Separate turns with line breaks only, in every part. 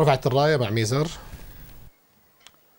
رفعت الرايه مع ميزر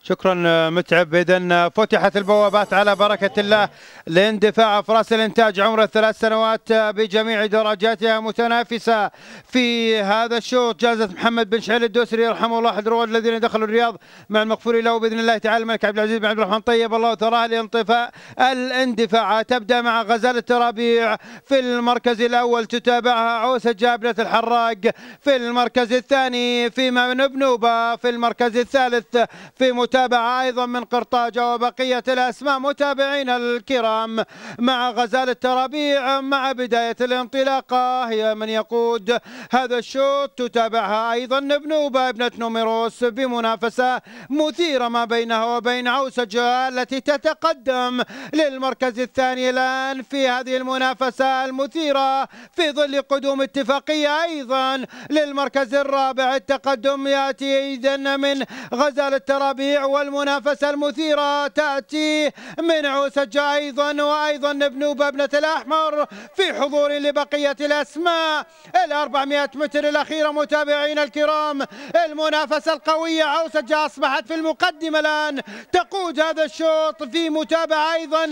شكرا آه، متعب اذا آه، فتحت البوابات على بركه الله لاندفاع افراس الانتاج عمر الثلاث سنوات آه، بجميع درجاتها متنافسه في هذا الشوط جازت محمد بن شعيل الدوسري يرحمه الله احد رواد الذين دخلوا الرياض مع المغفور له باذن الله تعالى الملك عبد العزيز بن عبد الرحمن طيب الله ثراه لانطفاء الاندفاع تبدا مع غزاله الترابيع في المركز الاول تتابعها عوسه جابله الحراق في المركز الثاني في بنوبه في المركز الثالث في مت متابعة أيضا من قرطاجة وبقية الأسماء متابعينا الكرام مع غزال الترابيع مع بداية الانطلاقة هي من يقود هذا الشوط تتابعها أيضا بنوبة ابنة نوميروس بمنافسة مثيرة ما بينها وبين عوسج التي تتقدم للمركز الثاني الآن في هذه المنافسة المثيرة في ظل قدوم اتفاقية أيضا للمركز الرابع التقدم يأتي إذا من غزال الترابيع والمنافسة المثيرة تأتي من عوسجة أيضا وأيضا بنوبة ابنة الأحمر في حضور لبقية الأسماء ال 400 متر الأخيرة متابعينا الكرام المنافسة القوية عوسجة أصبحت في المقدمة الآن تقود هذا الشوط في متابعة أيضا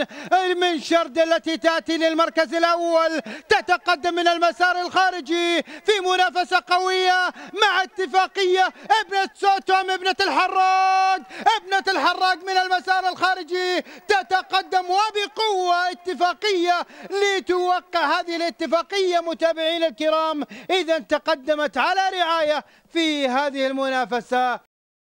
من شرد التي تأتي للمركز الأول تتقدم من المسار الخارجي في منافسة قوية مع اتفاقية ابنة سوتوم ابنة الحراج ابنة الحراق من المسار الخارجي تتقدم وبقوة اتفاقية لتوقع هذه الاتفاقية متابعين الكرام إذا تقدمت على رعاية في هذه المنافسة